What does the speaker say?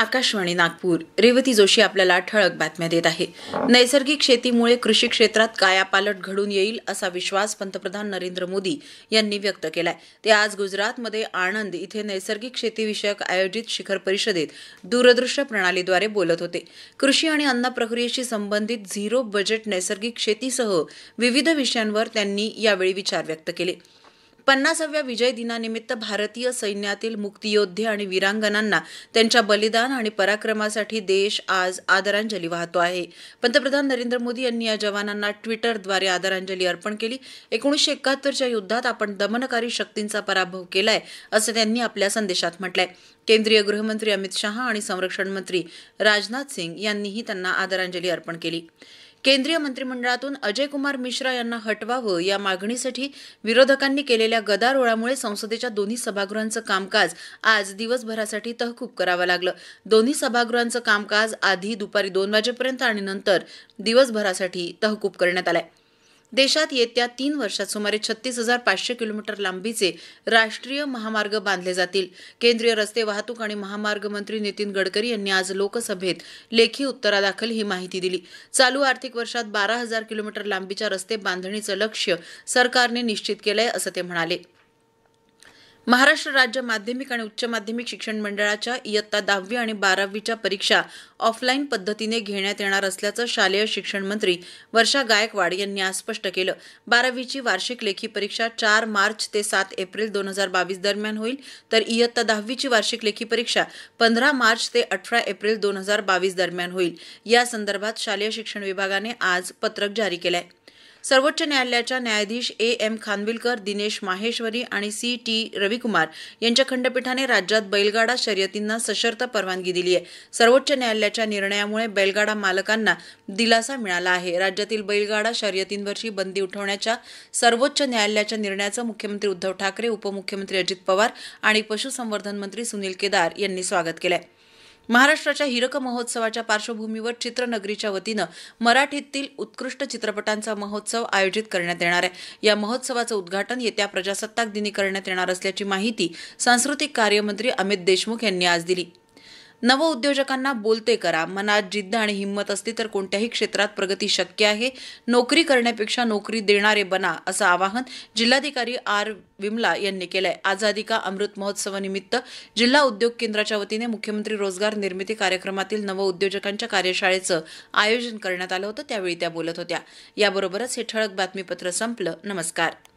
आकाशवाणी नागपूर रेवती जोशी आपल्याला ठळक बातम्या देत आहे नैसर्गिक शेतीमुळे कृषी क्षेत्रात कायापालट घडून येईल असा विश्वास पंतप्रधान नरेंद्र मोदी यांनी व्यक्त केलाय ते आज गुजरातमध्ये आनंद इथे नैसर्गिक शेतीविषयक आयोजित शिखर परिषदेत दूरदृश्य प्रणालीद्वारे बोलत होते कृषी आणि अन्न प्रक्रियेशी संबंधित झिरो बजेट नैसर्गिक शेतीसह विविध विषयांवर त्यांनी यावेळी विचार व्यक्त केले पन्नासाव्या विजय दिनानिमित्त भारतीय सैन्यातील मुक्तियोद्धे आणि वीरांगनांना त्यांच्या बलिदान आणि पराक्रमासाठी देश आज आदरांजली वाहतो आहे पंतप्रधान नरेंद्र मोदी यांनी या जवानांना ट्विटरद्वारे आदरांजली अर्पण केली एकोणीसशे एकाहत्तरच्या युद्धात आपण दमनकारी शक्तींचा पराभव केलाय असं त्यांनी आपल्या संदेशात म्हटलंय केंद्रीय गृहमंत्री अमित शहा आणि संरक्षण मंत्री राजनाथ सिंग यांनीही त्यांना आदरांजली अर्पण केली केंद्रीय मंत्रिमंडळातून अजय कुमार मिश्रा यांना हटवावं या मागणीसाठी विरोधकांनी केलेल्या गदारोळामुळे संसदेच्या दोन्ही सभागृहांचं कामकाज आज दिवसभरासाठी तहकूब करावं लागलं दोन्ही सभागृहांचं कामकाज आधी दुपारी दोन वाजेपर्यंत आणि नंतर दिवसभरासाठी तहकूब करण्यात आलं देशात येत्या तीन वर्षात सुमारे छत्तीस हजार पाचशे किलोमीटर लांबीचे राष्ट्रीय महामार्ग बांधले जातील केंद्रीय रस्ते वाहतूक आणि महामार्ग मंत्री नितीन गडकरी यांनी आज लोकसभेत लेखी उत्तरादाखल ही माहिती दिली चालू आर्थिक वर्षात बारा हजार किलोमीटर लांबीच्या रस्ते बांधणीचं लक्ष सरकारने निश्चित केलंय असं ते म्हणाले महाराष्ट्र राज्य माध्यमिक आणि उच्च माध्यमिक शिक्षण मंडळाच्या इयत्ता दहावी आणि बारावीच्या परीक्षा ऑफलाईन पद्धतीने घेण्यात येणार असल्याचं शालेय शिक्षण मंत्री वर्षा गायकवाड यांनी आज स्पष्ट केलं बारावीची वार्षिक लेखी परीक्षा चार मार्च ते सात एप्रिल दोन हजार बावीस दरम्यान होईल तर इयत्ता दहावीची वार्षिक लेखी परीक्षा पंधरा मार्च ते अठरा एप्रिल दोन हजार बावीस दरम्यान होईल या संदर्भात शालेय शिक्षण विभागाने आज पत्रक जारी केलं आहे सर्वोच्च न्यायालयाच्या न्यायाधीश ए एम खानविलकर दिनेश माहेश्वरी आणि सी टी रविकुमार यांच्या खंडपीठाने राज्यात बैलगाडा शर्यतींना सशर्त परवानगी दिली आहे सर्वोच्च न्यायालयाच्या निर्णयामुळे बैलगाडा मालकांना दिलासा मिळाला आहे राज्यातील बैलगाडा शर्यतींवरची बंदी उठवण्याच्या सर्वोच्च न्यायालयाच्या निर्णयाचं मुख्यमंत्री उद्धव ठाकरे उपमुख्यमंत्री अजित पवार आणि पशुसंवर्धन मंत्री सुनील केदार यांनी स्वागत केलं आहे महाराष्ट्राच्या हिरक महोत्सवाच्या पार्श्वभूमीवर चित्रनगरीच्या वतीनं मराठीतील उत्कृष्ट चित्रपटांचा महोत्सव आयोजित करण्यात येणार आहे या महोत्सवाचं उद्घाटन येत्या प्रजासत्ताक दिनी करण्यात येणार असल्याची माहिती सांस्कृतिक कार्यमंत्री अमित देशमुख यांनी आज दिली नवउद्योजकांना बोलते करा मनात जिद्द आणि हिंमत असते तर कोणत्याही क्षेत्रात प्रगती शक्य आहे नोकरी करण्यापेक्षा नोकरी देणारे बना असं आवाहन जिल्हाधिकारी आर विमला यांनी केलंय आझादी का अमृत महोत्सवानिमित्त जिल्हा उद्योग केंद्राच्या वतीने मुख्यमंत्री रोजगार निर्मिती कार्यक्रमातील नवउद्योजकांच्या कार्यशाळेचं आयोजन करण्यात आलं होतं त्यावेळी त्या बोलत होत्या याबरोबरच हे ठळक बातमीपत्र संपलं नमस्कार